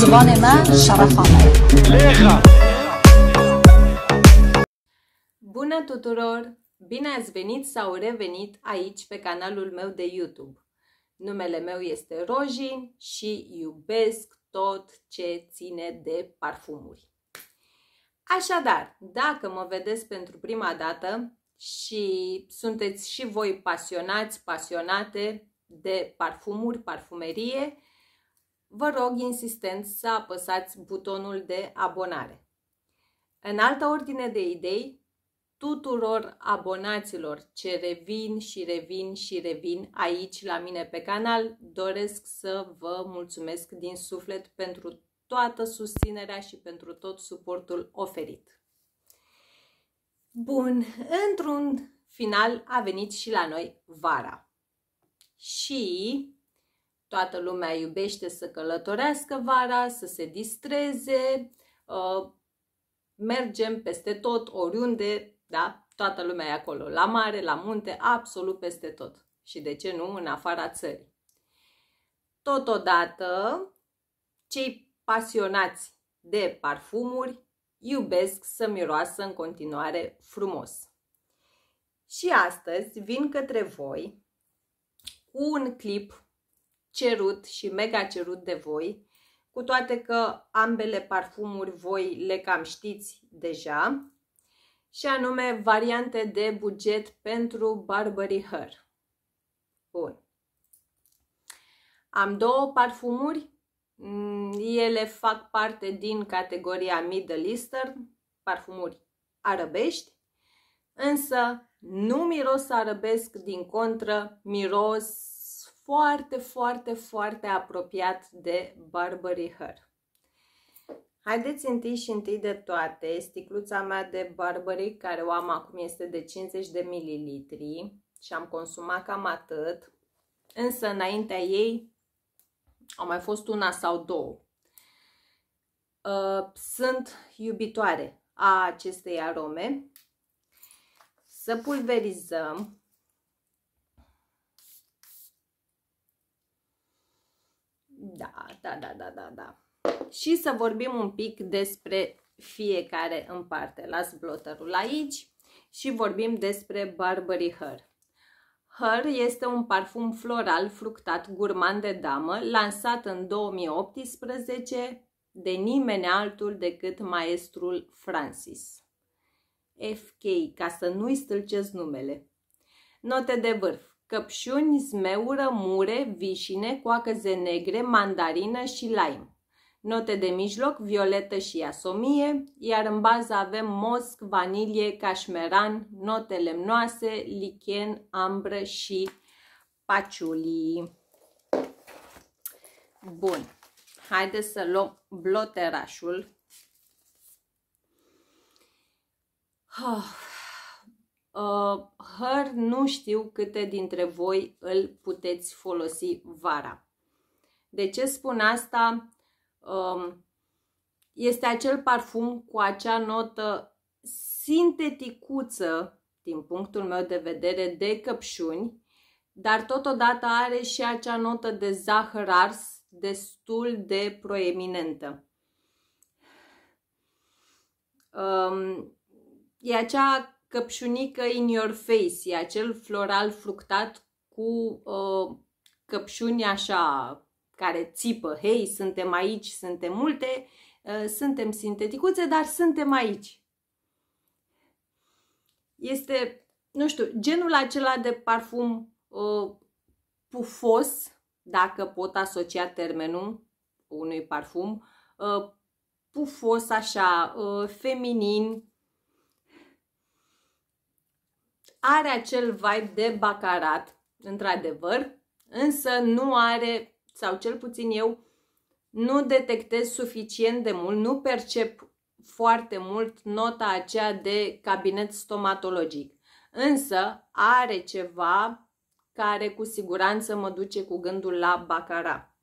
زبان من شرف Bună tuturor! Bine ați venit sau revenit aici pe canalul meu de YouTube. Numele meu este Roji și iubesc tot ce ține de parfumuri. Așadar, dacă mă vedeți pentru prima dată și sunteți și voi pasionați, pasionate de parfumuri, parfumerie, vă rog insistent să apăsați butonul de abonare. În altă ordine de idei, tuturor abonaților ce revin și revin și revin aici la mine pe canal, doresc să vă mulțumesc din suflet pentru toată susținerea și pentru tot suportul oferit. Bun, într-un final a venit și la noi vara. Și toată lumea iubește să călătorească vara, să se distreze, uh, mergem peste tot, oriunde, da? Toată lumea e acolo, la mare, la munte, absolut peste tot. Și de ce nu în afara țării? Totodată, cei pasionați de parfumuri iubesc să miroasă în continuare frumos. Și astăzi vin către voi cu un clip cerut și mega cerut de voi, cu toate că ambele parfumuri voi le cam știți deja, și anume variante de buget pentru Barbary Hair. Bun. Am două parfumuri, mm, ele fac parte din categoria Middle Eastern, parfumuri arabești. însă nu miros arabesc, din contră, miros foarte, foarte, foarte apropiat de Barbary Her. Haideți întâi și întâi de toate, sticluța mea de Barbary, care o am acum, este de 50 de mililitri și am consumat cam atât, însă înaintea ei au mai fost una sau două. Uh, sunt iubitoare a acestei arome. Să pulverizăm Da, da, da, da, da, da. Și să vorbim un pic despre fiecare în parte. Las blotterul aici și vorbim despre Barbary Her. Her este un parfum floral fructat gurman de damă, lansat în 2018 de nimeni altul decât maestrul Francis. FK, ca să nu-i stâlcesc numele. Note de vârf căpșuni, zmeură, mure, vișine, coacăze negre, mandarină și lime. Note de mijloc, violetă și asomie, iar în bază avem mosc, vanilie, cașmeran, note lemnoase, lichen, ambră și paciuli. Bun, haideți să luăm bloterașul. Oh. Uh, her nu știu câte dintre voi îl puteți folosi vara. De ce spun asta? Uh, este acel parfum cu acea notă sinteticuță, din punctul meu de vedere, de căpșuni, dar totodată are și acea notă de zahăr ars destul de proeminentă. Um, e acea căpșunică in your face, e acel floral fructat cu uh, căpșuni așa care țipă, hei, suntem aici, suntem multe, uh, suntem sinteticuțe, dar suntem aici. Este, nu știu, genul acela de parfum uh, pufos, dacă pot asocia termenul unui parfum, uh, pufos așa, uh, feminin, Are acel vibe de bacarat, într-adevăr, însă nu are, sau cel puțin eu, nu detectez suficient de mult, nu percep foarte mult nota aceea de cabinet stomatologic. Însă are ceva care cu siguranță mă duce cu gândul la Bacara.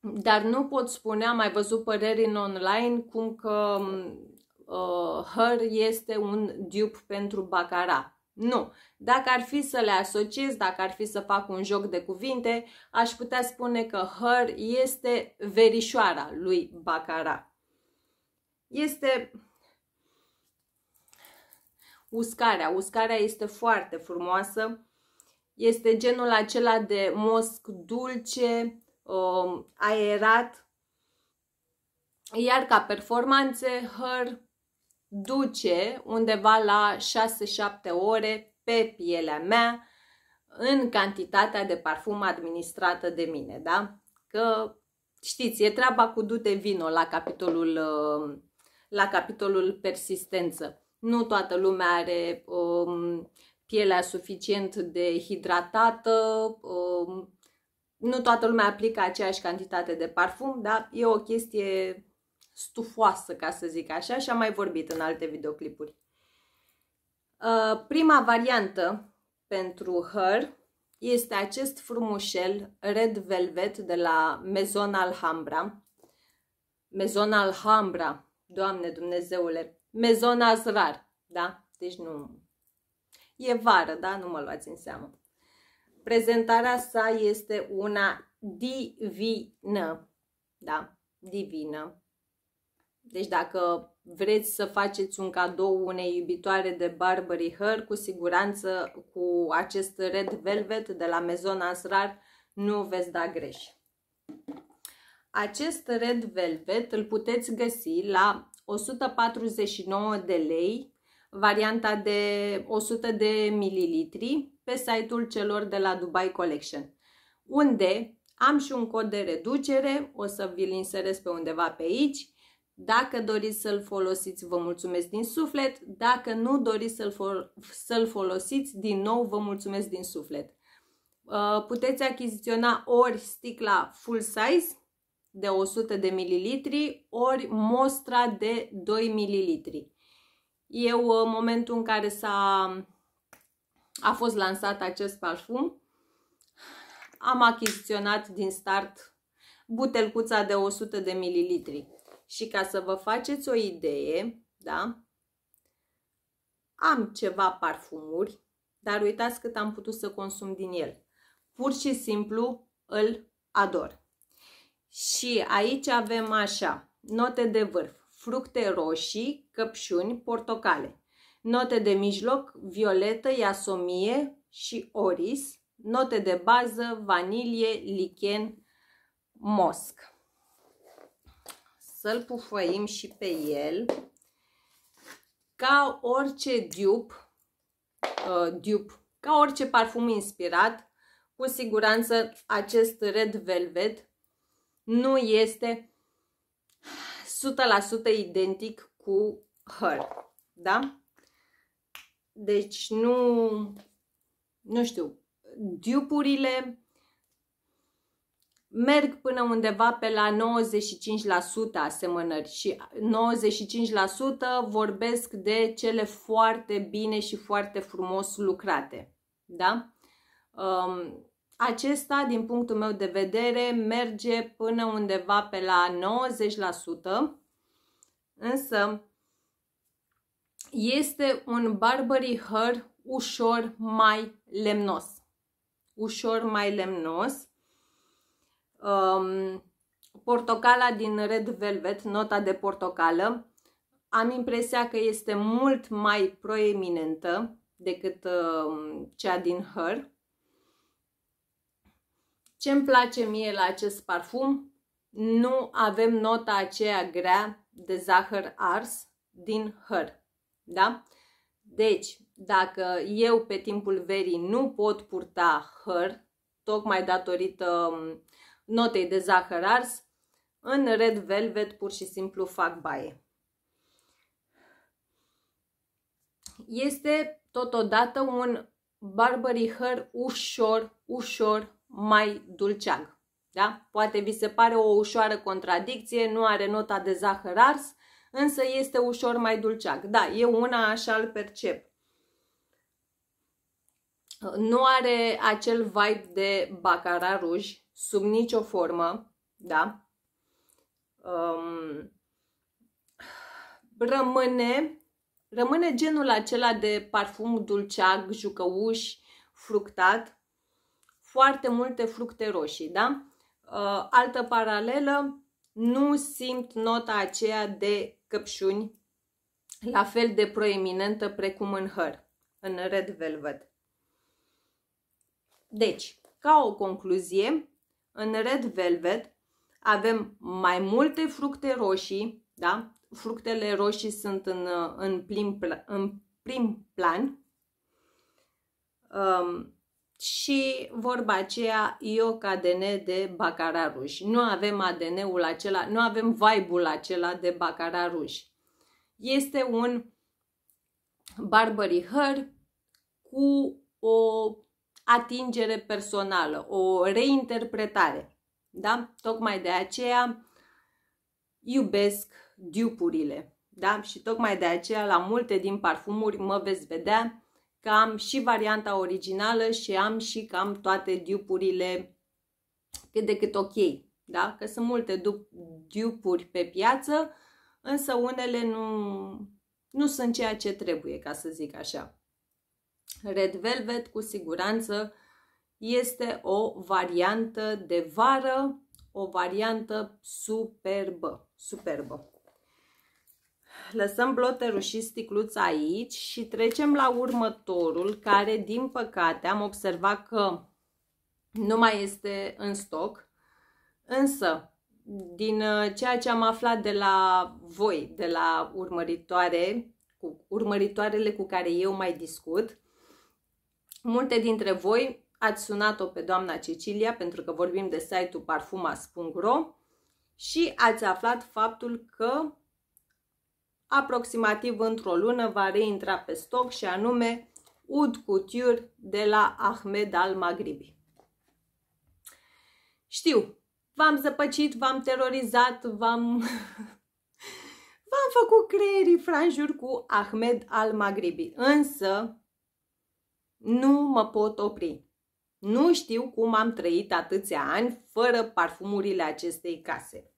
Dar nu pot spune, am mai văzut păreri în online cum că uh, her este un dupe pentru bacara. Nu. Dacă ar fi să le asociez, dacă ar fi să fac un joc de cuvinte, aș putea spune că her este verișoara lui Bacara. Este uscarea. Uscarea este foarte frumoasă. Este genul acela de mosc dulce, um, aerat. Iar ca performanțe, her duce undeva la 6-7 ore pe pielea mea în cantitatea de parfum administrată de mine, da? Că știți, e treaba cu dute vino la capitolul, ă, la capitolul persistență. Nu toată lumea are um, pielea suficient de hidratată, um, nu toată lumea aplică aceeași cantitate de parfum, da? E o chestie stufoasă, ca să zic așa, și am mai vorbit în alte videoclipuri. Uh, prima variantă pentru Her este acest frumușel Red Velvet de la Maison Alhambra. Maison Alhambra, Doamne Dumnezeule, Maison Azrar, da? Deci nu... E vară, da? Nu mă luați în seamă. Prezentarea sa este una divină, da? Divină. Deci dacă vreți să faceți un cadou unei iubitoare de Barbary Her, cu siguranță cu acest Red Velvet de la Maison Asrar nu veți da greș. Acest Red Velvet îl puteți găsi la 149 de lei, varianta de 100 de mililitri, pe site-ul celor de la Dubai Collection, unde am și un cod de reducere, o să vi-l inserez pe undeva pe aici, dacă doriți să-l folosiți, vă mulțumesc din suflet. Dacă nu doriți să-l, fo- să folosiți, din nou vă mulțumesc din suflet. Uh, puteți achiziționa ori sticla full size de 100 de mililitri, ori mostra de 2 mililitri. Eu, uh, în momentul în care s-a a fost lansat acest parfum, am achiziționat din start butelcuța de 100 de mililitri. Și ca să vă faceți o idee, da? Am ceva parfumuri, dar uitați cât am putut să consum din el. Pur și simplu îl ador. Și aici avem așa, note de vârf, fructe roșii, căpșuni, portocale. Note de mijloc, violetă, iasomie și oris. Note de bază, vanilie, lichen, mosc să-l pufăim și pe el. Ca orice dup, uh, dup, ca orice parfum inspirat, cu siguranță acest Red Velvet nu este 100% identic cu Her. Da? Deci nu, nu știu, dupurile merg până undeva pe la 95% asemănări și 95% vorbesc de cele foarte bine și foarte frumos lucrate. Da? Um, acesta, din punctul meu de vedere, merge până undeva pe la 90%, însă este un Barbary Hair ușor mai lemnos. Ușor mai lemnos um, portocala din Red Velvet, nota de portocală, am impresia că este mult mai proeminentă decât uh, cea din Her. Ce îmi place mie la acest parfum? Nu avem nota aceea grea de zahăr ars din Her. Da? Deci, dacă eu pe timpul verii nu pot purta Her, tocmai datorită uh, notei de zahăr ars, în Red Velvet pur și simplu fac baie. Este totodată un Barbary Hair ușor, ușor mai dulceag. Da? Poate vi se pare o ușoară contradicție, nu are nota de zahăr ars, însă este ușor mai dulceag. Da, eu una așa îl percep. Nu are acel vibe de bacara ruj, sub nicio formă, da? Um, rămâne, rămâne genul acela de parfum dulceag, jucăuș, fructat, foarte multe fructe roșii, da? Uh, altă paralelă, nu simt nota aceea de căpșuni la fel de proeminentă precum în hăr, în Red Velvet. Deci, ca o concluzie, în Red Velvet avem mai multe fructe roșii, da? Fructele roșii sunt în, uh, în, plim, în prim plan. Um, și vorba aceea eu ca ADN de bacara ruși. Nu avem ADN-ul acela, nu avem vibe-ul acela de bacara ruși. Este un Barbary Her cu o atingere personală, o reinterpretare. Da? Tocmai de aceea iubesc dupurile. Da? Și tocmai de aceea la multe din parfumuri mă veți vedea că am și varianta originală și am și cam toate dupurile cât de cât ok. Da? Că sunt multe dupuri pe piață, însă unele nu, nu sunt ceea ce trebuie, ca să zic așa. Red Velvet cu siguranță este o variantă de vară, o variantă superbă, superbă. Lăsăm bloterul și sticluța aici și trecem la următorul care, din păcate, am observat că nu mai este în stoc, însă din uh, ceea ce am aflat de la voi, de la urmăritoare, cu urmăritoarele cu care eu mai discut, Multe dintre voi ați sunat-o pe doamna Cecilia, pentru că vorbim de site-ul parfumas.ro și ați aflat faptul că aproximativ într-o lună va reintra pe stoc și anume Ud Couture de la Ahmed al Maghribi. Știu, v-am zăpăcit, v-am terorizat, v-am... v-am făcut creierii franjuri cu Ahmed al Maghribi, însă nu mă pot opri. Nu știu cum am trăit atâția ani fără parfumurile acestei case.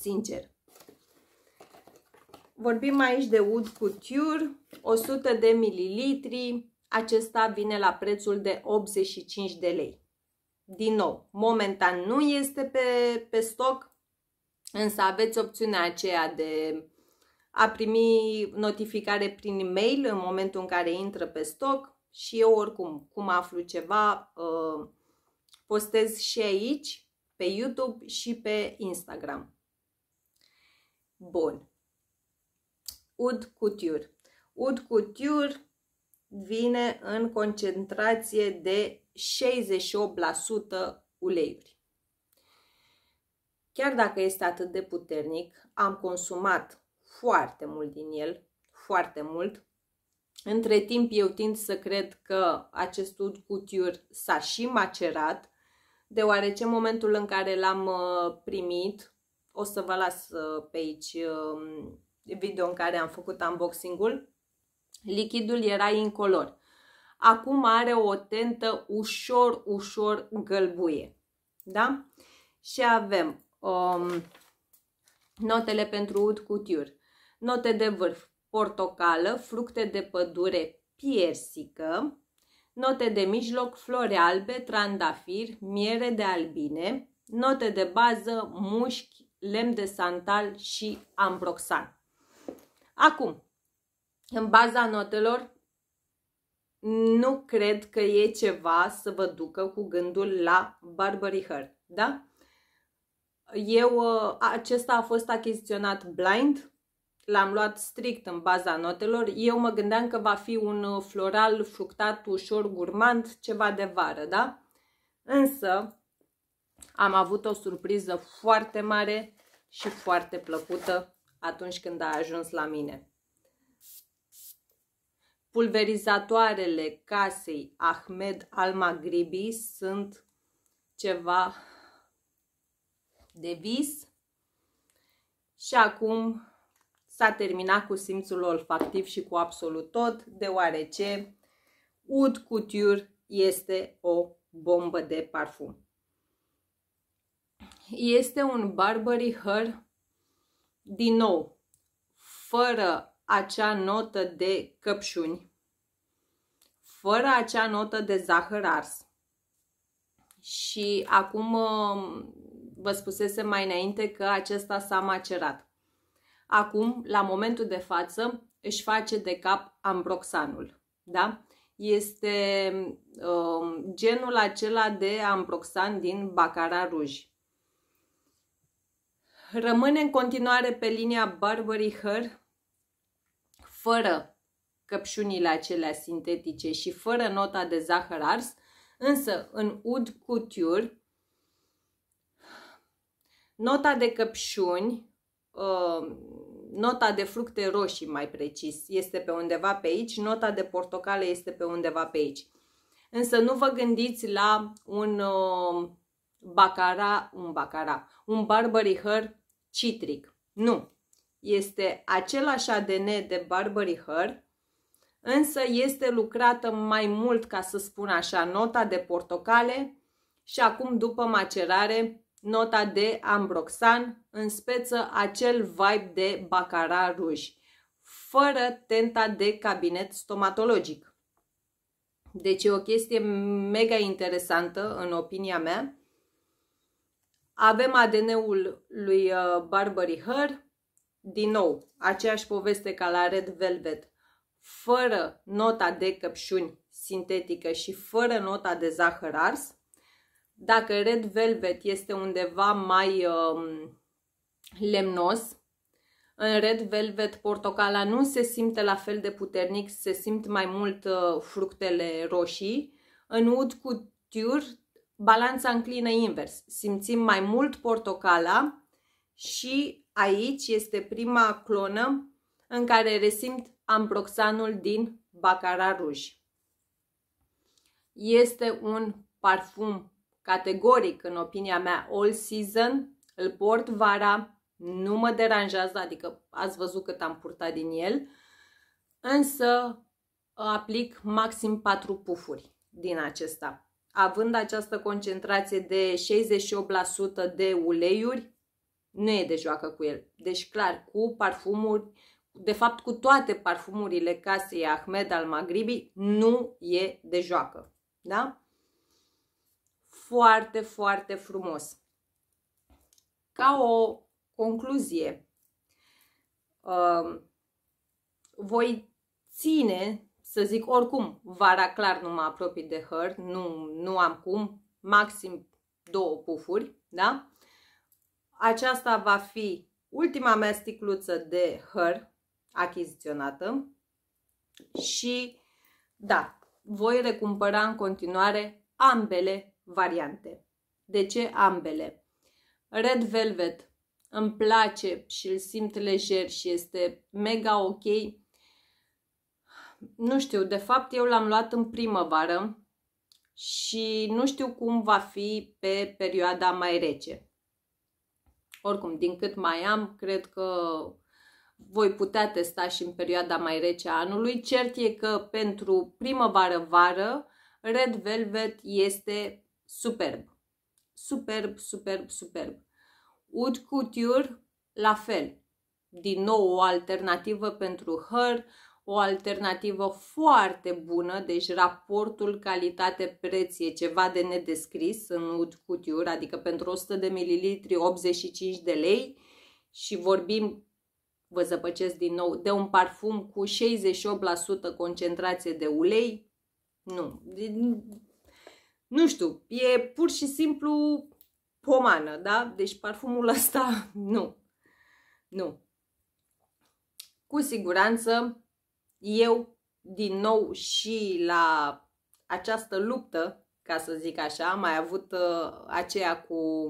Sincer. Vorbim aici de Wood Couture, 100 de mililitri, acesta vine la prețul de 85 de lei. Din nou, momentan nu este pe, pe stoc, însă aveți opțiunea aceea de a primi notificare prin e-mail în momentul în care intră pe stoc și eu oricum cum aflu ceva uh, postez și aici, pe YouTube și pe Instagram. Bun. Ud Couture. Ud Couture vine în concentrație de 68% uleiuri. Chiar dacă este atât de puternic, am consumat foarte mult din el, foarte mult, între timp, eu tind să cred că acest ud cutiuri s-a și macerat, deoarece în momentul în care l-am uh, primit, o să vă las uh, pe aici um, video în care am făcut unboxing-ul, lichidul era incolor. Acum are o tentă ușor, ușor gălbuie. Da? Și avem um, notele pentru ud cutiuri. Note de vârf, portocală, fructe de pădure, piersică, note de mijloc, flori albe, trandafir, miere de albine, note de bază, mușchi, lemn de santal și ambroxan. Acum, în baza notelor, nu cred că e ceva să vă ducă cu gândul la Barbary Heart, da? Eu, ă, acesta a fost achiziționat blind, l-am luat strict în baza notelor. Eu mă gândeam că va fi un uh, floral fructat ușor gurmand, ceva de vară, da? Însă am avut o surpriză foarte mare și foarte plăcută atunci când a ajuns la mine. Pulverizatoarele casei Ahmed al Magribi sunt ceva de vis și acum S-a terminat cu simțul olfactiv și cu absolut tot, deoarece Oud Couture este o bombă de parfum. Este un Burberry Her, din nou, fără acea notă de căpșuni, fără acea notă de zahăr ars. Și acum um, vă spusese mai înainte că acesta s-a macerat acum, la momentul de față, își face de cap ambroxanul. Da? Este uh, genul acela de ambroxan din Bacara Ruj. Rămâne în continuare pe linia Burberry Her fără căpșunile acelea sintetice și fără nota de zahăr ars, însă în Oud Couture nota de căpșuni Uh, nota de fructe roșii mai precis este pe undeva pe aici, nota de portocale este pe undeva pe aici. Însă nu vă gândiți la un uh, bacara, un bacara, un Barbary Her citric. Nu. Este același ADN de Barbary Her, însă este lucrată mai mult, ca să spun așa, nota de portocale și acum după macerare nota de ambroxan, în speță acel vibe de bacara ruj, fără tenta de cabinet stomatologic. Deci e o chestie mega interesantă, în opinia mea. Avem ADN-ul lui uh, Barbary Her, din nou, aceeași poveste ca la Red Velvet, fără nota de căpșuni sintetică și fără nota de zahăr ars. Dacă Red Velvet este undeva mai uh, lemnos, în Red Velvet portocala nu se simte la fel de puternic, se simt mai mult uh, fructele roșii. În Wood Couture balanța înclină invers, simțim mai mult portocala și aici este prima clonă în care resimt ambroxanul din Bacara Rouge. Este un parfum categoric, în opinia mea, all season, îl port vara, nu mă deranjează, adică ați văzut cât am purtat din el, însă uh, aplic maxim 4 pufuri din acesta. Având această concentrație de 68% de uleiuri, nu e de joacă cu el. Deci, clar, cu parfumuri, de fapt cu toate parfumurile casei Ahmed al Maghribi, nu e de joacă. Da? foarte, foarte frumos. Ca o concluzie, um, voi ține, să zic, oricum, vara clar nu mă apropii de her, nu, nu am cum, maxim două pufuri, da? Aceasta va fi ultima mea sticluță de her achiziționată și, da, voi recumpăra în continuare ambele variante. De ce ambele? Red Velvet îmi place și îl simt lejer și este mega ok. Nu știu, de fapt eu l-am luat în primăvară și nu știu cum va fi pe perioada mai rece. Oricum, din cât mai am, cred că voi putea testa și în perioada mai rece a anului. Cert e că pentru primăvară-vară Red Velvet este Superb. Superb, superb, superb. Wood Couture, la fel. Din nou o alternativă pentru Her, o alternativă foarte bună, deci raportul calitate-preț e ceva de nedescris în Wood Couture, adică pentru 100 de ml 85 de lei și vorbim, vă zăpăcesc din nou, de un parfum cu 68% concentrație de ulei, nu, nu știu, e pur și simplu pomană, da? Deci parfumul ăsta, nu. Nu. Cu siguranță, eu, din nou și la această luptă, ca să zic așa, am mai avut uh, aceea cu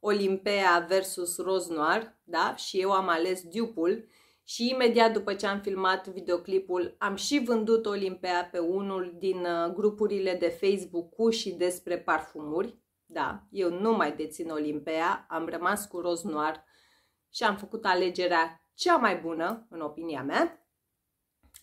Olimpea versus Noir, da? Și eu am ales dupul și imediat după ce am filmat videoclipul am și vândut Olimpea pe unul din uh, grupurile de Facebook cu și despre parfumuri. Da, eu nu mai dețin Olimpea, am rămas cu roz noir și am făcut alegerea cea mai bună, în opinia mea.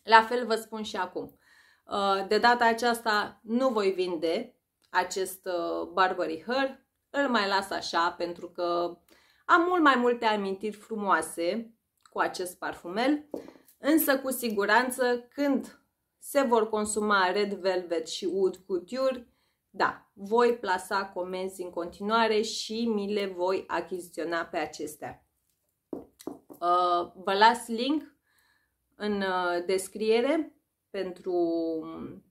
La fel vă spun și acum. Uh, de data aceasta nu voi vinde acest uh, Barbary Hair, îl mai las așa pentru că am mult mai multe amintiri frumoase cu acest parfumel, însă cu siguranță când se vor consuma Red Velvet și Wood Couture, da, voi plasa comenzi în continuare și mi le voi achiziționa pe acestea. Uh, vă las link în uh, descriere pentru um,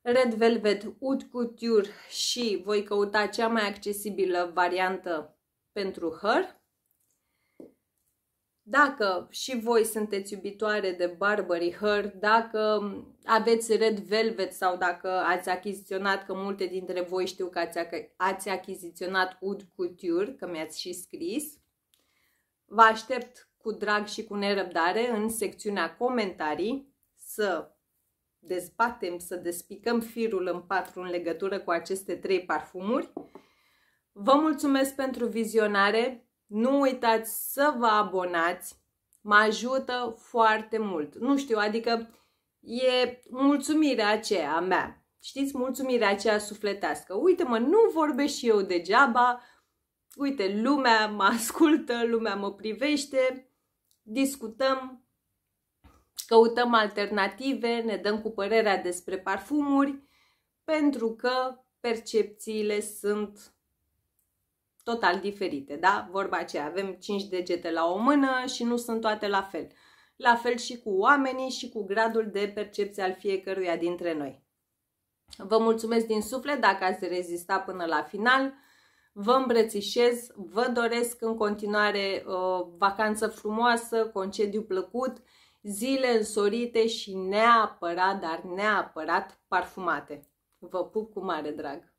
Red Velvet Wood Couture și voi căuta cea mai accesibilă variantă pentru her. Dacă și voi sunteți iubitoare de Barbary Her, dacă aveți Red Velvet sau dacă ați achiziționat, că multe dintre voi știu că ați, ați achiziționat Oud Couture, că mi-ați și scris, vă aștept cu drag și cu nerăbdare în secțiunea comentarii să dezbatem, să despicăm firul în patru în legătură cu aceste trei parfumuri. Vă mulțumesc pentru vizionare, nu uitați să vă abonați, mă ajută foarte mult. Nu știu, adică e mulțumirea aceea mea. Știți, mulțumirea aceea sufletească. Uite-mă, nu vorbesc și eu degeaba, uite, lumea mă ascultă, lumea mă privește, discutăm, căutăm alternative, ne dăm cu părerea despre parfumuri, pentru că percepțiile sunt total diferite, da? Vorba aceea, avem 5 degete la o mână și nu sunt toate la fel. La fel și cu oamenii și cu gradul de percepție al fiecăruia dintre noi. Vă mulțumesc din suflet dacă ați rezistat până la final. Vă îmbrățișez, vă doresc în continuare o uh, vacanță frumoasă, concediu plăcut, zile însorite și neapărat, dar neapărat parfumate. Vă pup cu mare drag!